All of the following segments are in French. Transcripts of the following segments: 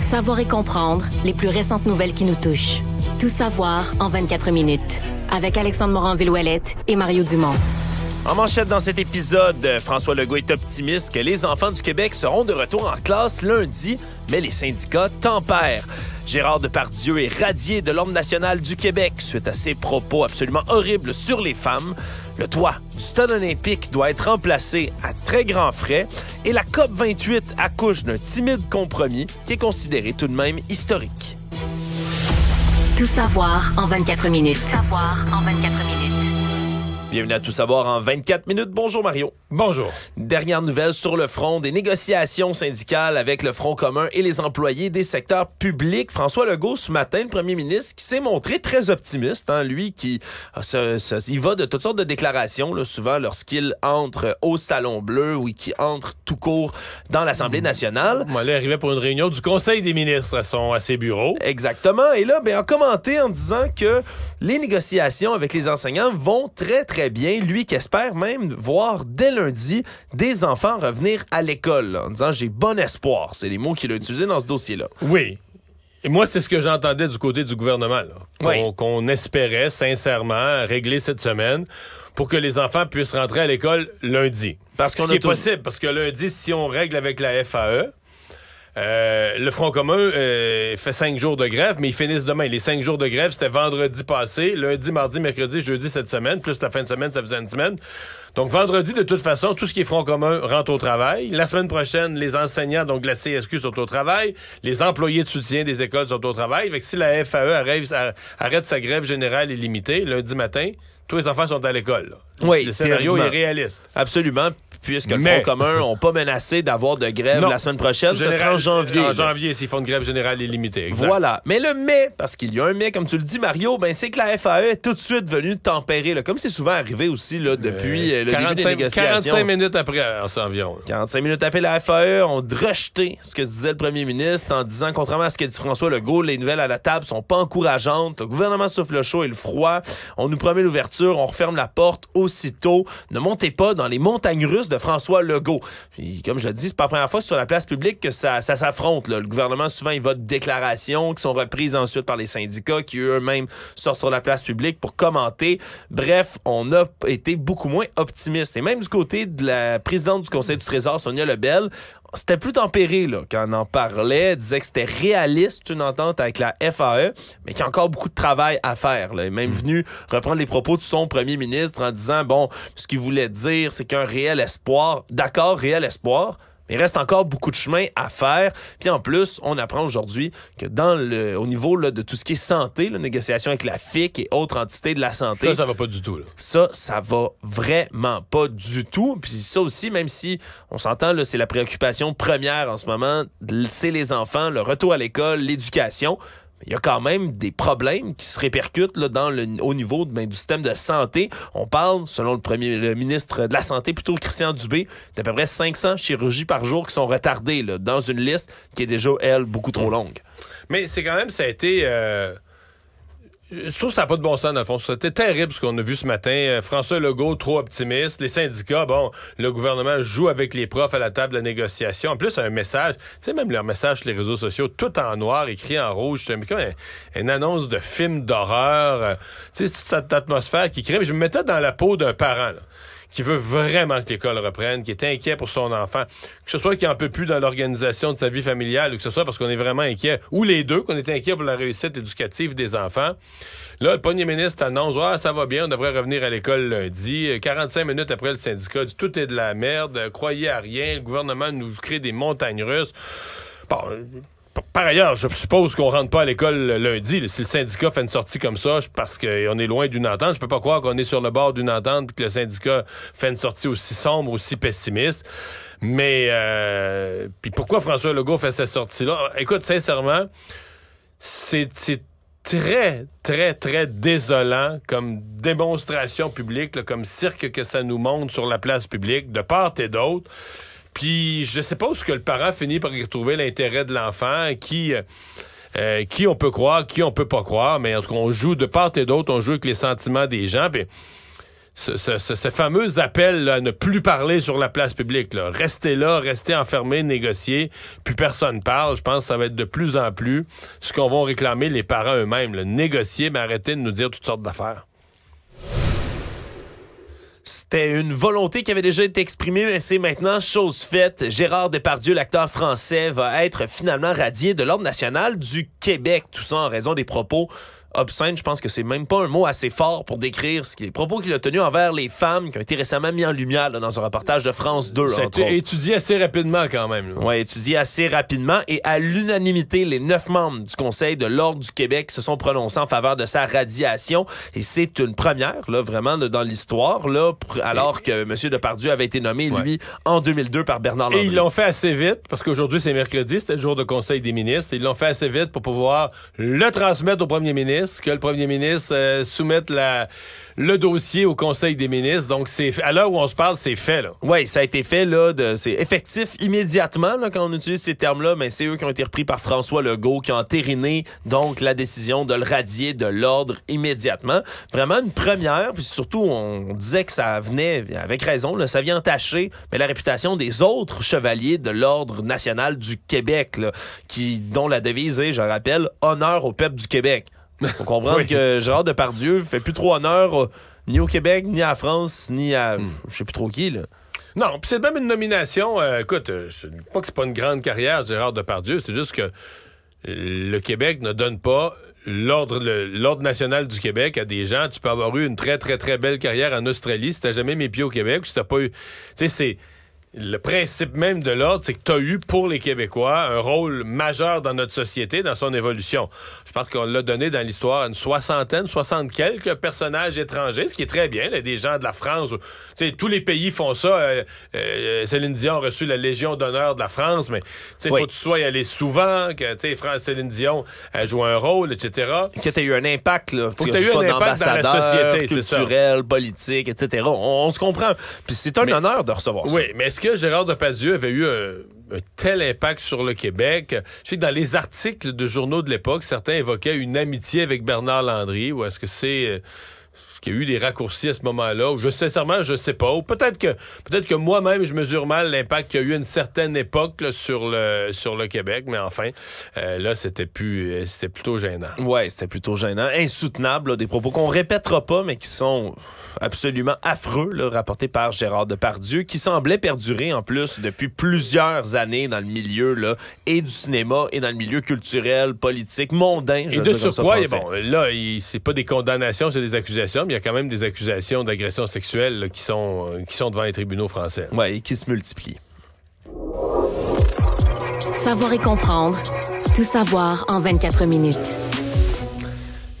Savoir et comprendre les plus récentes nouvelles qui nous touchent. Tout savoir en 24 minutes. Avec Alexandre Morin-Villouellette et Mario Dumont. En manchette dans cet épisode, François Legault est optimiste que les enfants du Québec seront de retour en classe lundi, mais les syndicats tempèrent. Gérard Depardieu est radié de l'Ordre national du Québec suite à ses propos absolument horribles sur les femmes. Le toit du stade olympique doit être remplacé à très grands frais et la COP 28 accouche d'un timide compromis qui est considéré tout de même historique. Tout savoir en 24 minutes. savoir en 24 minutes. Bienvenue à Tout savoir en 24 minutes. Bonjour Mario. Bonjour. Dernière nouvelle sur le front des négociations syndicales avec le Front commun et les employés des secteurs publics. François Legault, ce matin, le premier ministre, qui s'est montré très optimiste, hein, lui qui ah, il va de toutes sortes de déclarations, souvent lorsqu'il entre au Salon Bleu ou qui entre tout court dans l'Assemblée mmh. nationale. Il est pour une réunion du Conseil des ministres à, à ses bureaux. Exactement. Et là, ben, a commenté en disant que les négociations avec les enseignants vont très, très bien. Lui qui espère même voir dès lundi des enfants revenir à l'école en disant j'ai bon espoir. C'est les mots qu'il a utilisés dans ce dossier-là. Oui. Et moi, c'est ce que j'entendais du côté du gouvernement, qu'on espérait sincèrement régler cette semaine pour que les enfants puissent rentrer à l'école lundi. Parce qu'on est possible, parce que lundi, si on règle avec la FAE, euh, le Front commun euh, fait cinq jours de grève, mais ils finissent demain. Les cinq jours de grève, c'était vendredi passé, lundi, mardi, mercredi, jeudi cette semaine, plus la fin de semaine, ça faisait une semaine. Donc vendredi, de toute façon, tout ce qui est Front commun rentre au travail. La semaine prochaine, les enseignants, donc de la CSQ, sont au travail. Les employés de soutien des écoles sont au travail. si la FAE arrête, sa grève générale illimitée lundi matin, tous les enfants sont à l'école. Oui, le scénario est réaliste. Absolument puisque le Front commun n'ont pas menacé d'avoir de grève la semaine prochaine. ce sera en janvier. En janvier, s'ils font une grève générale illimitée. Voilà. Mais le mai, parce qu'il y a un mai, comme tu le dis, Mario, ben, c'est que la FAE est tout de suite venue tempérer, comme c'est souvent arrivé aussi là, depuis euh, euh, le début des négociations. 45 minutes après, environ. Euh, 45 minutes après, la FAE ont rejeté ce que disait le premier ministre en disant, contrairement à ce que dit François Legault, les nouvelles à la table sont pas encourageantes. Le gouvernement souffle le chaud et le froid. On nous promet l'ouverture, on referme la porte aussitôt. Ne montez pas dans les montagnes russes de François Legault. comme je l'ai dis, c'est pas la première fois sur la place publique que ça, s'affronte. Le gouvernement, souvent, il vote déclarations qui sont reprises ensuite par les syndicats qui eux-mêmes sortent sur la place publique pour commenter. Bref, on a été beaucoup moins optimiste. Et même du côté de la présidente du Conseil du Trésor, Sonia Lebel, c'était plus tempéré là, quand on en parlait, disait que c'était réaliste une entente avec la FAE, mais qu'il y a encore beaucoup de travail à faire. Il est même mm. venu reprendre les propos de son premier ministre en disant, bon, ce qu'il voulait dire, c'est qu'un réel espoir, d'accord, réel espoir, mais il reste encore beaucoup de chemin à faire. Puis en plus, on apprend aujourd'hui que dans le, au niveau de tout ce qui est santé, la négociation avec la FIC et autres entités de la santé. Ça, ça va pas du tout. Là. Ça, ça va vraiment pas du tout. Puis ça aussi, même si on s'entend, c'est la préoccupation première en ce moment, c'est les enfants, le retour à l'école, l'éducation il y a quand même des problèmes qui se répercutent là, dans au niveau ben, du système de santé. On parle, selon le, premier, ministre de la Santé, plutôt Christian Dubé, d'à peu près 500 chirurgies par jour qui sont retardées dans une liste qui est déjà, elle, beaucoup trop longue. Mais c'est quand même, ça a été... Euh, euh, je trouve que ça n'a pas de bon sens, dans fond. C'était terrible ce qu'on a vu ce matin. Euh, François Legault, trop optimiste. Les syndicats, bon, le gouvernement joue avec les profs à la table de négociation. En plus, un message, tu sais, même leur message sur les réseaux sociaux, tout en noir, écrit en rouge. C'est comme une annonce de film d'horreur. Euh, tu sais, cette atmosphère qui crée. je me mettais dans la peau d'un parent. Là qui veut vraiment que l'école reprenne, qui est inquiet pour son enfant, que ce soit qu'il n'en peut plus dans l'organisation de sa vie familiale, ou que ce soit parce qu'on est vraiment inquiet, ou les deux, qu'on est inquiet pour la réussite éducative des enfants. Là, le premier ministre annonce ah, ça va bien, on devrait revenir à l'école lundi. 45 minutes après, le syndicat tout est de la merde, croyez à rien, le gouvernement nous crée des montagnes russes. Bon, par ailleurs, je suppose qu'on rentre pas à l'école lundi. Si le syndicat fait une sortie comme ça, parce qu'on est loin d'une entente, je peux pas croire qu'on est sur le bord d'une entente et que le syndicat fait une sortie aussi sombre, aussi pessimiste. Mais euh, puis pourquoi François Legault fait cette sortie-là? Écoute, sincèrement, c'est très, très, très désolant comme démonstration publique, comme cirque que ça nous montre sur la place publique, de part et d'autre. Puis je sais pas où ce que le parent finit par y retrouver l'intérêt de l'enfant qui... Euh, euh, qui on peut croire, qui on peut pas croire, mais en tout cas, on joue de part et d'autre, on joue avec les sentiments des gens. Puis ce, fameux appel à ne plus parler sur la place publique, là. rester là, rester enfermé, négocier, puis personne parle, je pense que ça va être de plus en plus ce qu'on va réclamer les parents eux-mêmes, négocier, mais arrêter de nous dire toutes sortes d'affaires. C'était une volonté qui avait déjà été exprimée, mais c'est maintenant chose faite. Gérard Depardieu, l'acteur français, va être finalement radié de l'ordre national du Québec. Tout ça en raison des propos Obscène, je pense que c'est même pas un mot assez fort pour décrire ce les propos qu'il a tenus envers les femmes qui ont été récemment mis en lumière dans un reportage de France 2. Ça a étudié assez rapidement quand même. Oui, étudié assez rapidement et à l'unanimité, les neuf membres du Conseil de l'Ordre du Québec se sont prononcés en faveur de sa radiation et c'est une première là, vraiment dans l'histoire alors que M. Depardieu avait été nommé, lui, en 2002 par Bernard Landry. Et ils l'ont fait assez vite parce qu'aujourd'hui c'est mercredi, c'était le jour de Conseil des ministres, ils l'ont fait assez vite pour pouvoir le transmettre au premier ministre que le premier ministre euh, soumette le dossier au Conseil des ministres. Donc, c'est à l'heure où on se parle, c'est fait. Oui, ça a été fait. là. C'est effectif immédiatement quand on utilise ces termes-là, mais c'est eux qui ont été repris par François Legault, qui ont entériné donc la décision de le radier de l'ordre immédiatement. Vraiment une première, puis surtout, on disait que ça venait, avec raison, là, ça vient entacher mais la réputation des autres chevaliers de l'ordre national du Québec, qui, dont la devise est, je rappelle, honneur au peuple du Québec. Faut comprendre que Gérard Depardieu fait plus trop honneur euh, ni au Québec, ni à France, ni à hmm. je sais plus trop qui. Là. Non, puis c'est même une nomination. Euh, ce n'est euh, pas que c'est pas une grande carrière, Gérard Depardieu, c'est juste que le Québec ne donne pas l'ordre national du Québec à des gens. Tu peux avoir eu une très, très, très belle carrière en Australie si t'as jamais mis pied au Québec ou si t'as pas eu. Tu sais, c'est le principe même de l'ordre, c'est que tu as eu pour les Québécois un rôle majeur dans notre société, dans son évolution. Je pense qu'on l'a donné dans l'histoire à une soixantaine, soixante quelques personnages étrangers, ce qui est très bien. a des gens de la France, tous les pays font ça. Euh, euh, Céline Dion a reçu la Légion d'honneur de la France, mais il faut que tu sois y aller souvent, que France, Céline Dion a joué un rôle, etc. Que tu as eu un impact, là. Faut impact dans la société, culturel, politique, etc. On, se comprend. Puis c'est un honneur de recevoir ça. Oui, mais est-ce Gérard Depardieu avait eu un, un, tel impact sur le Québec? Je sais que dans les articles de journaux de l'époque, certains évoquaient une amitié avec Bernard Landry, ou est-ce que c'est euh, qu'il y a eu des raccourcis à ce moment-là. Je sincèrement, je sais pas. Peut-être que peut-être que moi-même, je mesure mal l'impact qu'il y a eu à une certaine époque sur le sur le Québec, mais enfin, euh, là, c'était plus euh, c'était plutôt gênant. Oui, c'était plutôt gênant, insoutenable, des propos qu'on répétera pas, mais qui sont absolument affreux, rapportés par Gérard Depardieu, qui semblait perdurer en plus depuis plusieurs années dans le milieu là et du cinéma et dans le milieu culturel, politique, mondain. et de surcroît, bon, là, c'est pas des condamnations, c'est des accusations. Mais il y a quand même des accusations d'agression sexuelle qui, sont, euh, qui sont devant les tribunaux français. Oui, et qui se multiplient. Savoir et comprendre. Tout savoir en 24 minutes.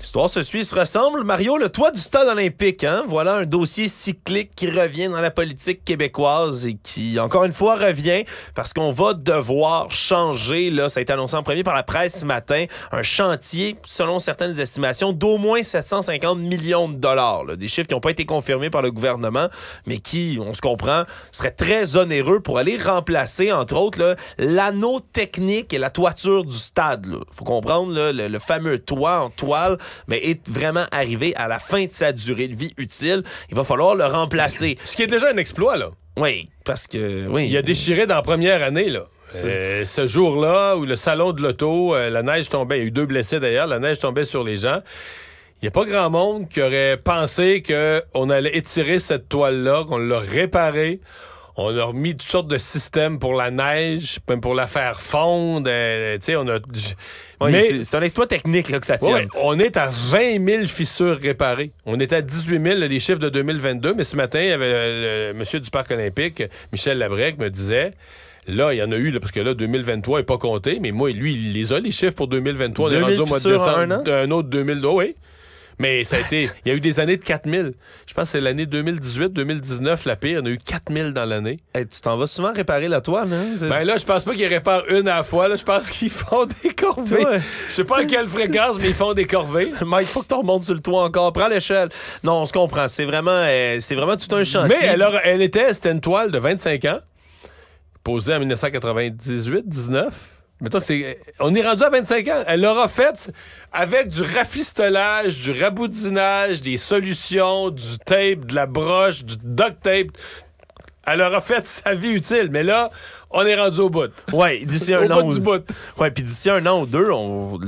L'histoire se suit, se ressemble. Mario, le toit du stade olympique, hein? voilà un dossier cyclique qui revient dans la politique québécoise et qui, encore une fois, revient parce qu'on va devoir changer, là, ça a été annoncé en premier par la presse ce matin, un chantier, selon certaines estimations, d'au moins 750 millions de dollars. Des chiffres qui n'ont pas été confirmés par le gouvernement, mais qui, on se comprend, seraient très onéreux pour aller remplacer, entre autres, l'anneau technique et la toiture du stade. Il faut comprendre, le fameux toit en toile mais est vraiment arrivé à la fin de sa durée de vie utile. Il va falloir le remplacer. Ce qui est déjà un exploit, là. Oui, parce que. Oui. Il a déchiré dans la première année, là. c'est euh, ce jour-là, où le salon de l'auto, euh, la neige tombait, il y a eu deux blessés d'ailleurs, la neige tombait sur les gens. Il n'y a pas grand monde qui aurait pensé qu'on allait étirer cette toile-là, qu'on l'a réparée, on a remis toutes sortes de systèmes pour la neige, pour la faire fondre. Euh, sais, on a. Mais c'est un exploit technique là, que ça tient. on est à 20 000 fissures réparées. On est à 18 000, les chiffres de 2022. Mais ce matin, il y avait le, monsieur du Parc olympique, Michel Labrec, me disait... Là, il y en a eu, parce que là, 2023 n'est pas compté, mais moi, lui, il les a, les chiffres pour 2023. On est rendu au mois de décembre. Un, an? un autre 2000, oui. Mais ça a été. Il y a eu des années de 4000. Je pense que c'est l'année 2018-2019, la pire. Il y en a eu 4000 dans l'année. tu t'en vas souvent réparer la toile, hein? Ben là, je pense pas qu'ils réparent une à la fois. Là. Je pense qu'ils font des corvées. je sais pas à quelle fréquence, mais ils font des corvées. Mike, faut que tu remontes sur le toit encore. Prends l'échelle. Non, on se comprend. C'est vraiment, euh, c'est vraiment tout un chantier. Mais alors, elle était, c'était une toile de 25 ans, posée en 1998-19 c'est. On est rendu à 25 ans. Elle l'aura faite avec du rafistolage, du raboudinage, des solutions, du tape, de la broche, du duct tape. Elle aura fait sa vie utile. Mais là, on est rendu au bout. Oui, d'ici un an. Bout bout. Ouais, puis d'ici un an ou deux,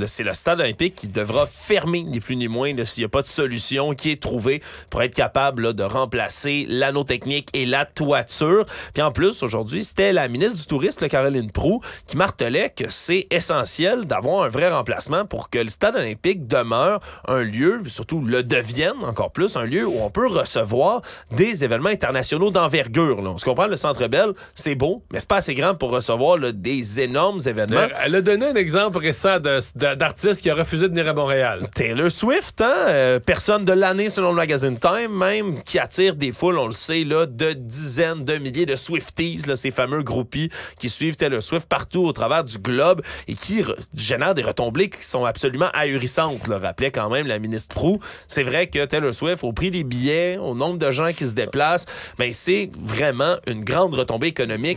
c'est le stade olympique qui devra fermer, ni plus ni moins, s'il n'y a pas de solution qui est trouvée pour être capable de remplacer l'anneau technique et la toiture. Puis en plus, aujourd'hui, c'était la ministre du Tourisme, Caroline Prou, qui martelait que c'est essentiel d'avoir un vrai remplacement pour que le stade olympique demeure un lieu, surtout le devienne encore plus, un lieu où on peut recevoir des événements internationaux d'envergure. On se comprend, le Centre Bell, c'est beau, mais c'est pas assez c'est grand pour recevoir des énormes événements. Euh, elle a donné un exemple récent d'artiste qui a refusé de venir à Montréal. Taylor Swift, hein? Euh, personne de l'année selon le magazine Time, même qui attire des foules, on le sait, là, de dizaines de milliers de Swifties, ces fameux groupies qui suivent Taylor Swift partout au travers du globe et qui génèrent des retombées qui sont absolument ahurissantes, le rappelait quand même la ministre Prou. C'est vrai que Taylor Swift, au prix des billets, au nombre de gens qui se déplacent, mais ben, c'est vraiment une grande retombée économique.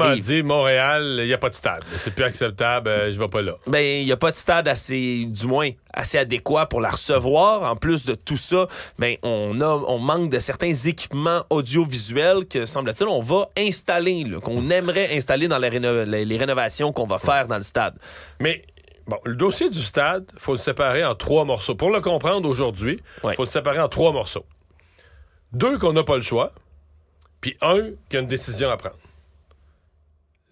On dit, Montréal, il n'y a pas de stade. C'est plus acceptable, euh, je vais pas là. Ben, il n'y a pas de stade assez, du moins, assez adéquat pour la recevoir. En plus de tout ça, ben, on, a, on manque de certains équipements audiovisuels que, semble-t-il, on va installer, qu'on aimerait installer dans les, rénovations qu'on va faire dans le stade. Mais Bon, le dossier du stade, il faut le séparer en trois morceaux. Pour le comprendre aujourd'hui, il faut le séparer en trois morceaux. Deux qu'on n'a pas le choix, puis un qu'il y a une décision à prendre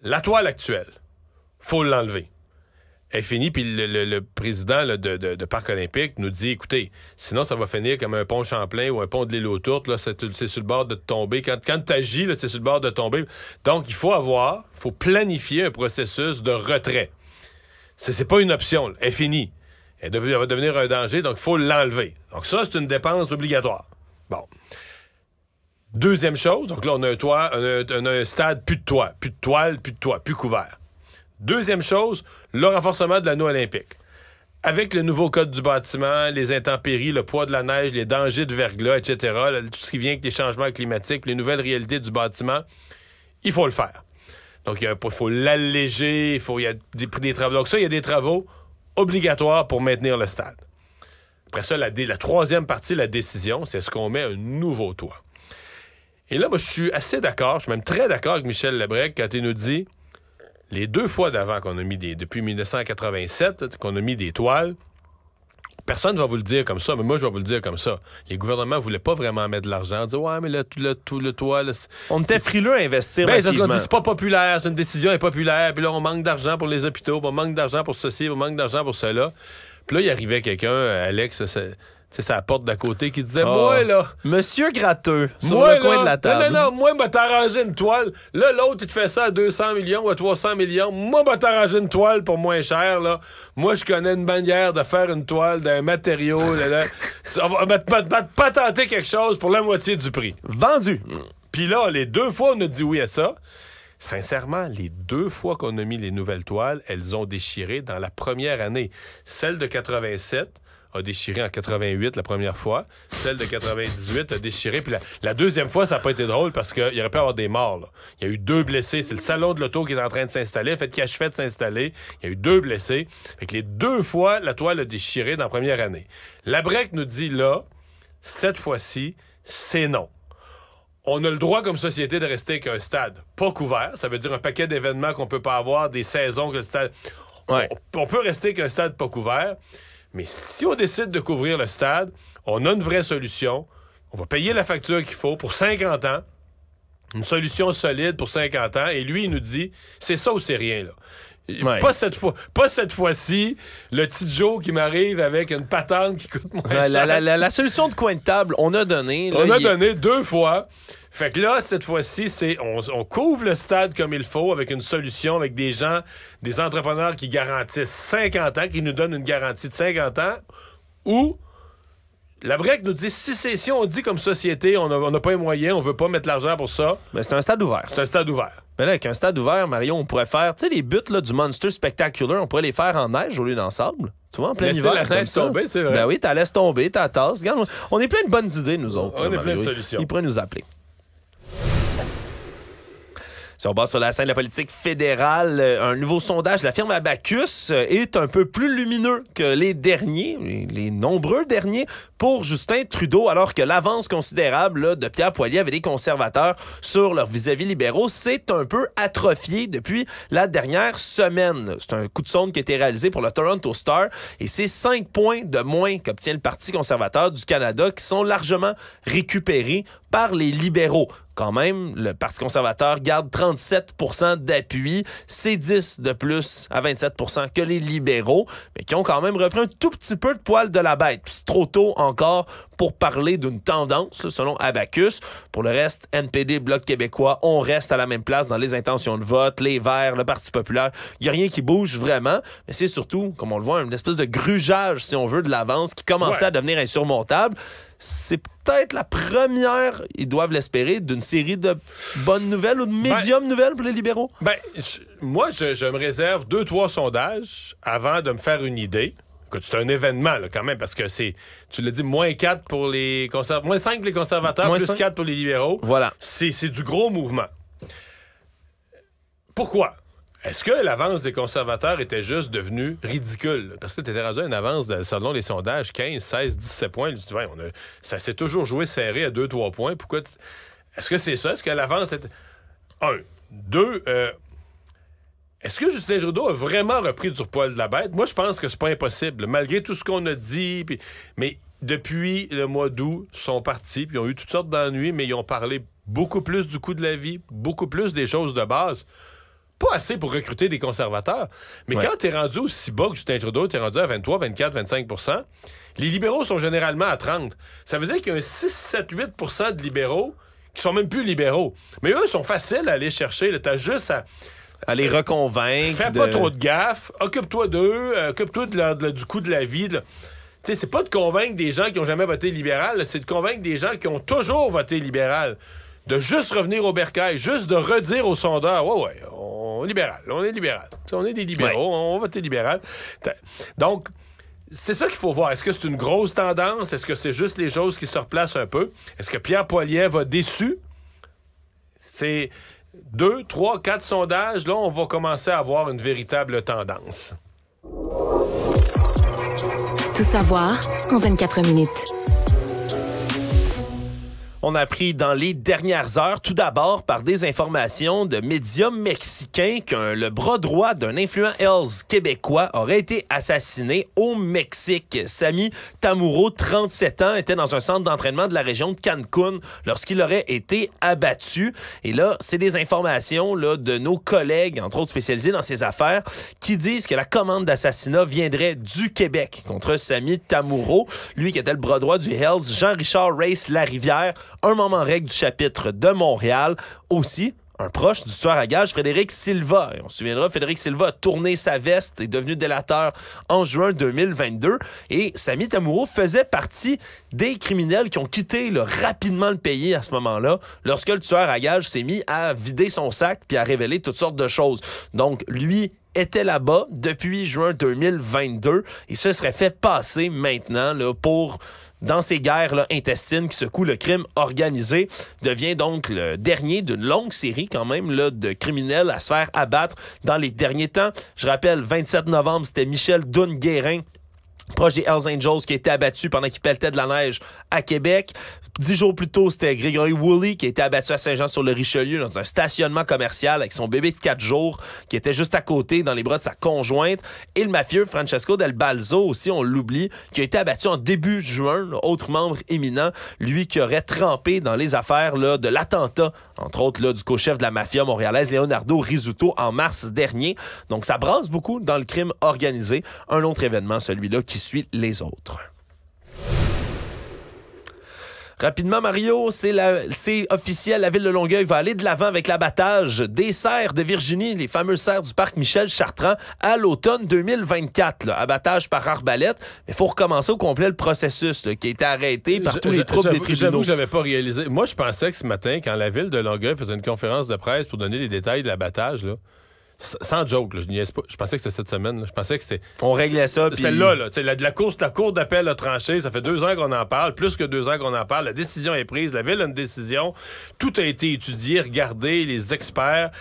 la toile actuelle, faut l'enlever. Elle finit, puis le, président de, Parc olympique nous dit, écoutez, sinon ça va finir comme un pont Champlain ou un pont de l'île aux Tourtes, c'est sur le bord de tomber. Quand, quand tu agis, c'est sur le bord de tomber. Donc, il faut avoir, il faut planifier un processus de retrait. C'est pas une option, elle finit. Elle, elle va devenir un danger, donc il faut l'enlever. Donc ça, c'est une dépense obligatoire. Bon. Deuxième chose, donc là, on a un toit, un stade, plus de toit, plus de toile, plus de toit, plus couvert. Deuxième chose, le renforcement de l'anneau olympique. Avec le nouveau code du bâtiment, les intempéries, le poids de la neige, les dangers de verglas, etc., tout ce qui vient avec les changements climatiques, les nouvelles réalités du bâtiment, il faut le faire. Donc, il faut l'alléger, il faut, y a des, travaux. Donc, ça, il y a des travaux obligatoires pour maintenir le stade. Après ça, la, la troisième partie, la décision, c'est est-ce qu'on met un nouveau toit? Et là, moi, je suis assez d'accord, je suis même très d'accord avec Michel Lebrec quand il nous dit les deux fois d'avant qu'on a mis des. depuis 1987, qu'on a mis des toiles, personne ne va vous le dire comme ça, mais moi, je vais vous le dire comme ça. Les gouvernements ne voulaient pas vraiment mettre de l'argent. Ils ouais, mais le, tout le, le on était frileux à investir. Ben, c'est pas populaire, c'est une décision impopulaire. Puis là, on manque d'argent pour les hôpitaux, on manque d'argent pour ceci, on manque d'argent pour cela. Puis là, il arrivait quelqu'un, euh, Alex, c'est sa porte d'à côté qui disait ah. Moi, là. Monsieur gratteux, sur moi, le coin de la table. Non, non, non, moi, m'a t'arranger une toile. Là, l'autre, il te fait ça à 200 millions ou à 300 millions. Moi, m'a t'arranger une toile pour moins cher, là. Moi, je connais une manière de faire une toile d'un matériau. On va te patenter quelque chose pour la moitié du prix. Vendu. Puis là, les deux fois, on a dit oui à ça. Sincèrement, les deux fois qu'on a mis les nouvelles toiles, elles ont déchiré dans la première année. Celle de 87, a déchiré en 88 la première fois. Celle de 98 a déchiré. Puis la, deuxième fois, ça n'a pas été drôle parce qu'il aurait pu avoir des morts. Il y a eu deux blessés. C'est le salon de l'auto qui est en train de s'installer. Fait qu'il fait de s'installer. Il y a eu deux blessés. Fait que les deux fois, la toile a déchiré dans la première année. La BREC nous dit là, cette fois-ci, c'est non on a le droit comme société de rester qu'un stade pas couvert. Ça veut dire un paquet d'événements qu'on peut pas avoir, des saisons que le stade. On, peut rester qu'un stade pas couvert, mais si on décide de couvrir le stade, on a une vraie solution. On va payer la facture qu'il faut pour 50 ans. Une solution solide pour 50 ans. Et lui, il nous dit, c'est ça ou c'est rien, là. Pas cette fois, pas cette fois-ci, le petit Joe qui m'arrive avec une patente qui coûte moins cher. La, solution de coin de table, on a donné. on a donné deux fois. Fait que là, cette fois-ci, c'est on, couvre le stade comme il faut avec une solution, avec des gens, des entrepreneurs qui garantissent 50 ans, qui nous donnent une garantie de 50 ans, ou la BREC nous dit si, si on dit comme société, on n'a pas les moyens, on veut pas mettre l'argent pour ça. Mais ben, c'est un stade ouvert. C'est un stade ouvert. Mais ben avec un stade ouvert, Marion, on pourrait faire, tu sais, les buts là, du Monster Spectacular, on pourrait les faire en neige au lieu d'ensemble Tu vois, en plein hiver, la tomber, vrai. Ben oui, t'as laisse tomber, t'as tasse. on est plein de bonnes idées, nous autres. On est plein de solutions. nous appeler. Si on base sur la scène de la politique fédérale, euh, un nouveau sondage de la firme Abacus euh, est un peu plus lumineux que les derniers, les nombreux derniers, pour Justin Trudeau, alors que l'avance considérable de Pierre Poilier avec les conservateurs sur leurs vis-à-vis libéraux s'est un peu atrophiée depuis la dernière semaine. C'est un coup de sonde qui a été réalisé pour le Toronto Star et c'est cinq points de moins qu'obtient le Parti conservateur du Canada qui sont largement récupérés par les libéraux quand même, le Parti conservateur garde 37 d'appui. C'est 10 de plus à 27 que les libéraux, mais qui ont quand même repris un tout petit peu de poil de la bête. C'est trop tôt encore pour parler d'une tendance, selon Abacus. Pour le reste, NPD, Bloc québécois, on reste à la même place dans les intentions de vote, les Verts, le Parti populaire. Il n'y a rien qui bouge vraiment, mais c'est surtout, comme on le voit, une espèce de grugeage, si on veut, de l'avance qui commençait à devenir insurmontable. C'est peut-être la première, ils doivent l'espérer, d'une série de bonnes nouvelles ou de ben, médiums nouvelles pour les libéraux. Ben, moi, je me réserve deux, trois sondages avant de me faire une idée c'est un événement, quand même, parce que c'est, tu l'as dit, moins 4 pour les conservateurs, 5 pour les conservateurs, plus 4 pour les libéraux. Voilà. C'est, du gros mouvement. Pourquoi? Est-ce que l'avance des conservateurs était juste devenue ridicule? Parce que tu étais rendu à une avance, selon les sondages, 15, 16, 17 points. on a, ça s'est toujours joué serré à 2-3 points. Pourquoi? Est-ce que c'est ça? Est-ce que l'avance était. Un. Deux, euh, est-ce que Justin Trudeau a vraiment repris du poil de la bête? Moi, je pense que c'est pas impossible, malgré tout ce qu'on a dit. Mais depuis le mois d'août, sont partis, puis ils ont eu toutes sortes d'ennuis, mais ils ont parlé beaucoup plus du coût de la vie, beaucoup plus des choses de base. Pas assez pour recruter des conservateurs. Mais quand tu es rendu aussi bas que Justin Trudeau, tu rendu à 23, 24, 25 les libéraux sont généralement à 30. Ça veut dire qu'il y a un 6, 7, 8 de libéraux qui sont même plus libéraux. Mais eux sont faciles à aller chercher. T'as juste à à les reconvaincre. Fais pas trop de gaffe, occupe-toi d'eux, euh, occupe-toi du coup de la vie. c'est pas de convaincre des gens qui ont jamais voté libéral, c'est de convaincre des gens qui ont toujours voté libéral. De juste revenir au bercail, juste de redire aux sondeurs, ouais, ouais, on est libéral, on est libéral. on est des libéraux, on va voter libéral. Donc, c'est ça qu'il faut voir. Est-ce que c'est une grosse tendance? Est-ce que c'est juste les choses qui se replacent un peu? Est-ce que Pierre Poilievre va déçu? C'est deux, trois, quatre sondages, là, on va commencer à avoir une véritable tendance. Tout savoir en 24 minutes. On a appris dans les dernières heures, tout d'abord par des informations de médias mexicains, que le bras droit d'un influent Hells québécois aurait été assassiné au Mexique. Sami Tamuro, 37 ans, était dans un centre d'entraînement de la région de Cancun lorsqu'il aurait été abattu. Et là, c'est des informations là, de nos collègues, entre autres spécialisés dans ces affaires, qui disent que la commande d'assassinat viendrait du Québec contre Sami Tamuro, lui qui était le bras droit du Hells, Jean-Richard Race Larivière, un moment règle du chapitre de Montréal. Aussi, un proche du tueur à gage, Frédéric Silva. on se souviendra, Frédéric Silva a tourné sa veste, et est devenu délateur en juin 2022. Et Samy Tamourou faisait partie des criminels qui ont quitté rapidement le pays à ce moment-là, lorsque le tueur à gage s'est mis à vider son sac puis à révéler toutes sortes de choses. Donc, lui était là-bas depuis juin 2022 et se serait fait passer maintenant pour dans ces guerres là, intestines qui secouent le crime organisé, devient donc le dernier d'une longue série quand même de criminels à se faire abattre dans les derniers temps. Je rappelle, 27 novembre, c'était Michel Dunguérin proche des Hells Angels qui a été abattu pendant qu'il pelletait de la neige à Québec. Dix jours plus tôt, c'était Grégory Woolley qui a été abattu à Saint-Jean-sur-le-Richelieu dans un stationnement commercial avec son bébé de quatre jours qui était juste à côté dans les bras de sa conjointe. Et le mafieux Francesco Del Balzo aussi, on l'oublie, qui a été abattu en début juin, autre membre éminent, lui qui aurait trempé dans les affaires de l'attentat entre autres là, du co-chef de la mafia montréalaise, Leonardo Risuto, en mars dernier. Donc ça brasse beaucoup dans le crime organisé. Un autre événement, celui-là, qui suit les autres. Rapidement, Mario, c'est officiel. La ville de Longueuil va aller de l'avant avec l'abattage des serres de Virginie, les fameux serres du parc Michel Chartrand, à l'automne 2024. Abattage par arbalète. Mais il faut recommencer au complet le processus qui a été arrêté par tous les troupes des tribunaux. j'avais pas réalisé. Moi, je pensais que ce matin, quand la ville de Longueuil faisait une conférence de presse pour donner les détails de l'abattage, sans joke, je, pensais que c'était cette semaine. je pensais que c'était. On réglait ça. C'est là, là la, la, course, la cour d'appel a tranché. Ça fait deux ans qu'on en parle, plus que deux ans qu'on en parle. La décision est prise. La ville a une décision. Tout a été étudié, regardé, les experts.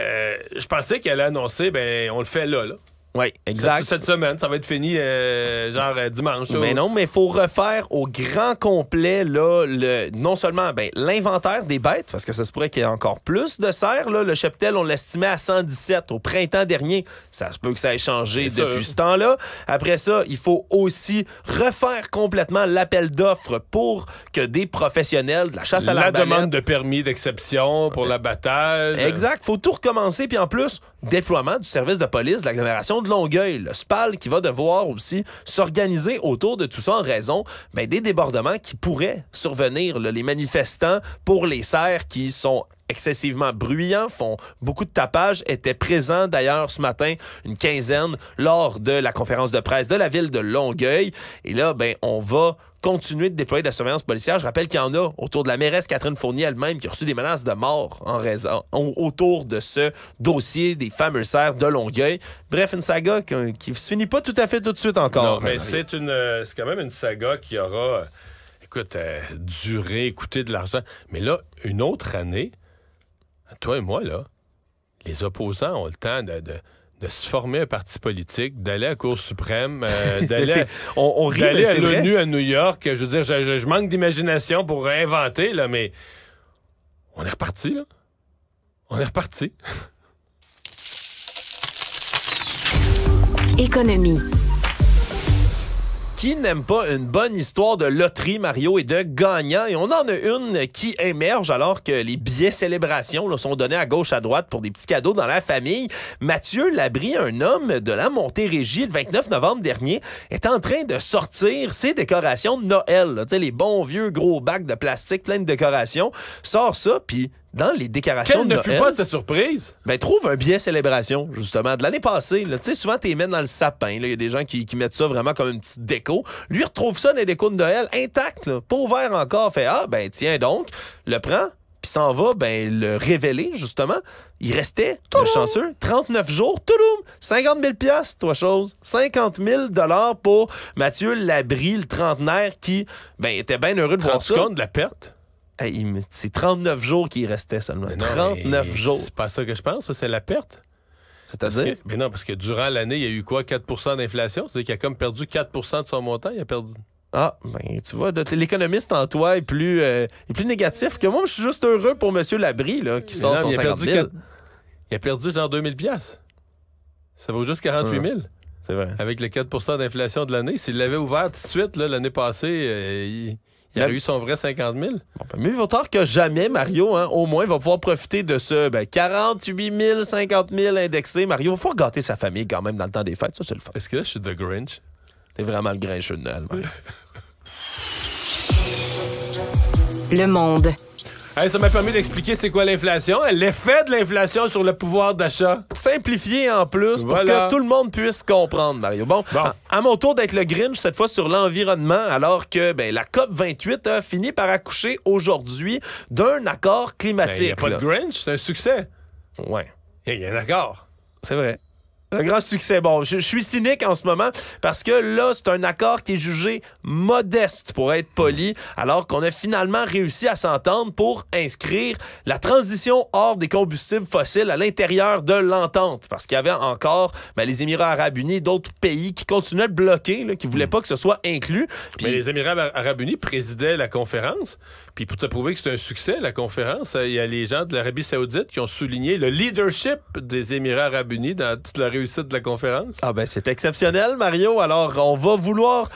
Euh, je pensais qu'elle allait annoncer, ben, on le fait là, là. Oui, exact. Cette semaine, ça va être fini euh, genre euh, dimanche. Mais ben non, mais il faut refaire au grand complet là, le, non seulement ben, l'inventaire des bêtes, parce que ça se pourrait qu'il y ait encore plus de cerfs. Là. Le cheptel, on l'estimait à 117 au printemps dernier. Ça se peut que ça ait changé depuis ce temps-là. Après ça, il faut aussi refaire complètement l'appel d'offres pour que des professionnels de la chasse à la La demande de permis d'exception pour euh, la bataille. Exact. faut tout recommencer. Puis en plus, déploiement du service de police de l'agglomération de Longueuil, le SPAL, qui va devoir aussi s'organiser autour de tout ça en raison ben, des débordements qui pourraient survenir. les manifestants pour les serres qui sont excessivement bruyants, font beaucoup de tapage, étaient présents d'ailleurs ce matin, une quinzaine, lors de la conférence de presse de la ville de Longueuil. Et là, ben, on va continuer de déployer de la surveillance policière. Je rappelle qu'il y en a autour de la mairesse Catherine Fournier elle-même qui a reçu des menaces de mort en raison, autour de ce dossier des fameux serres de Longueuil. Bref, une saga qui ne se finit pas tout à fait tout de suite encore. Non, mais c'est une, euh, c'est quand même une saga qui aura, euh, écoute, euh, duré, coûté de l'argent. Mais là, une autre année, toi et moi, là, les opposants ont le temps de de se former un parti politique, d'aller à la Cour suprême, euh, d'aller on, on à l'ONU à New York. Je veux dire, je, manque d'imagination pour réinventer, là, mais on est reparti, là. On est reparti. Économie qui n'aime pas une bonne histoire de loterie, Mario, et de gagnant? Et on en a une qui émerge alors que les billets célébrations sont donnés à gauche, à droite pour des petits cadeaux dans la famille. Mathieu Labrie, un homme de la Montérégie, le 29 novembre dernier, est en train de sortir ses décorations de Noël. Les bons vieux gros bacs de plastique plein de décorations. Sort ça, puis dans les déclarations de ne fut pas sa surprise? Ben, trouve un billet célébration, justement, de l'année passée. Tu sais, souvent, t'es mets dans le sapin. Il y a des gens qui, mettent ça vraiment comme une petite déco. Lui, retrouve ça dans les décos de Noël intact, pas ouvert encore. Fait, ah, ben, tiens donc, le prend, puis s'en va, ben, le révéler, justement. Il restait, le chanceux, 39 jours, tout 50 000 toi chose. 50 000 pour Mathieu Labrie, le trentenaire, qui, ben, était bien heureux de voir ça. de la perte? c'est 39 jours qu'il restait seulement. 39 jours. C'est pas ça que je pense, c'est la perte. C'est-à-dire? Mais non, parce que durant l'année, il y a eu quoi? 4 d'inflation? C'est-à-dire qu'il a comme perdu 4 de son montant. a perdu. Ah, ben, tu vois, l'économiste en toi est plus, euh, est plus négatif que moi. Je suis juste heureux pour M. Labry, qui sort son il a perdu 000. Il a perdu genre Ça vaut juste 48 000. C'est vrai. Avec le 4 d'inflation de l'année, s'il l'avait ouvert tout de suite l'année passée, euh, il... Il a eu son vrai 50 000. Bon, ben, mieux vaut tard que jamais, Mario. Hein, au moins, va pouvoir profiter de ce ben, 48 000, 50 000 indexé. Mario, il faut gâter sa famille quand même dans le temps des fêtes. Ça, c'est le fun. Est-ce que là, je suis The Grinch? T'es vraiment le Grinch de Le monde ça m'a permis d'expliquer c'est quoi l'inflation, l'effet de l'inflation sur le pouvoir d'achat. simplifier en plus pour que tout le monde puisse comprendre, Mario. Bon, À, mon tour d'être le Grinch cette fois sur l'environnement, alors que ben, la COP 28 a fini par accoucher aujourd'hui d'un accord climatique. Ben, il y a pas de Grinch, c'est un succès. Ouais. Il y a un accord. C'est vrai. Un grand succès. Bon, je, suis cynique en ce moment parce que là, c'est un accord qui est jugé modeste, pour être poli, alors qu'on a finalement réussi à s'entendre pour inscrire la transition hors des combustibles fossiles à l'intérieur de l'entente. Parce qu'il y avait encore ben, les Émirats arabes unis, d'autres pays qui continuaient de bloquer, qui ne voulaient hmm. pas que ce soit inclus. Mais les Émirats arabes unis présidaient la conférence. Puis pour te prouver que c'est un succès, la conférence, hein, il y a les gens de l'Arabie saoudite qui ont souligné le leadership des Émirats arabes unis dans toute la réussite de la conférence. Ah ben c'est exceptionnel, Mario. Alors on va vouloir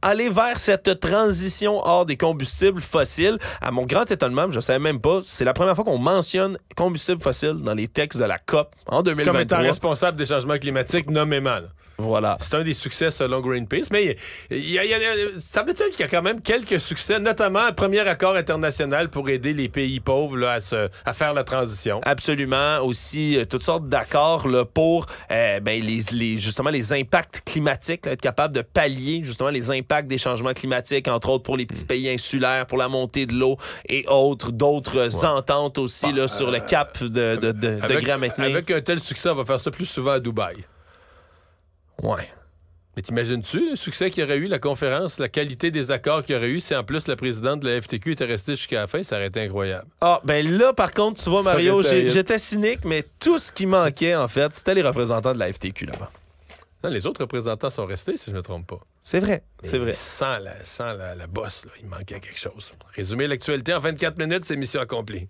aller vers cette transition hors des combustibles fossiles. À mon grand étonnement, je ne savais même pas, c'est la première fois qu'on mentionne combustibles fossiles dans les textes de la COP en 2023. Comme étant responsable des changements climatiques, nommément. Là. Voilà. C'est un des succès selon Greenpeace. Mais il y ça veut dire qu'il y a quand même quelques succès, notamment un premier accord international pour aider les pays pauvres là, à, se, à, faire la transition. Absolument. Aussi, euh, toutes sortes d'accords pour euh, ben, les, les, justement les impacts climatiques, être capable de pallier justement les impacts des changements climatiques, entre autres pour les petits mm. pays insulaires, pour la montée de l'eau et autres, d'autres ententes aussi bah, là, sur le euh, cap de, de, de, Avec un tel succès, on va faire ça plus souvent à Dubaï. Ouais. Mais t'imagines-tu le succès qu'il y aurait eu, la conférence, la qualité des accords qu'il y aurait eu si en plus la présidente de la FTQ était restée jusqu'à la fin? Ça aurait été incroyable. Ah, ben là, par contre, tu vois, Mario, j'étais cynique, mais tout ce qui manquait, en fait, c'était les représentants de la FTQ là-bas. Non, les autres représentants sont restés, si je ne me trompe pas. C'est vrai, c'est vrai. Sans la, la, la bosse, là, il manquait quelque chose. Résumer l'actualité en 24 minutes, c'est mission accomplie.